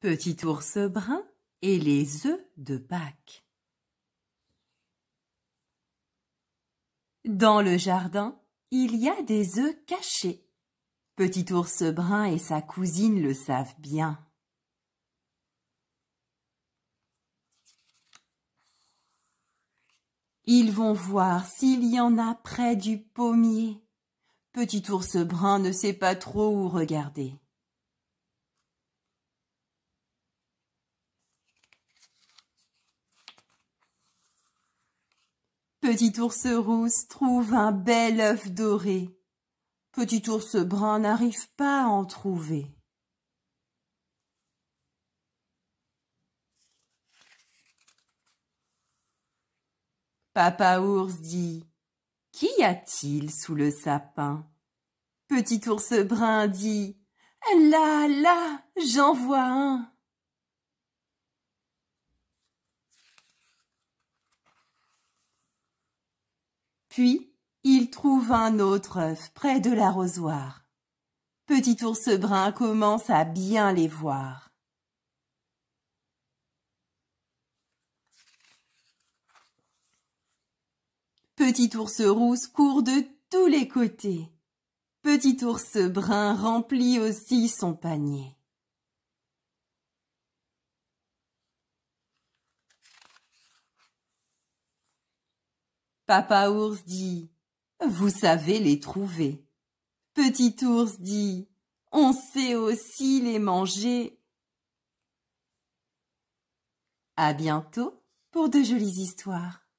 Petit ours brun et les œufs de Pâques. Dans le jardin, il y a des œufs cachés. Petit ours brun et sa cousine le savent bien. Ils vont voir s'il y en a près du pommier. Petit ours brun ne sait pas trop où regarder. Petit ours rousse trouve un bel œuf doré. Petit ours brun n'arrive pas à en trouver. Papa ours dit Qu'y a-t-il sous le sapin Petit ours brun dit Là, là, j'en vois un. Puis, il trouve un autre œuf près de l'arrosoir. Petit ours brun commence à bien les voir. Petit ours rousse court de tous les côtés. Petit ours brun remplit aussi son panier. Papa ours dit Vous savez les trouver. Petit ours dit On sait aussi les manger. À bientôt pour de jolies histoires.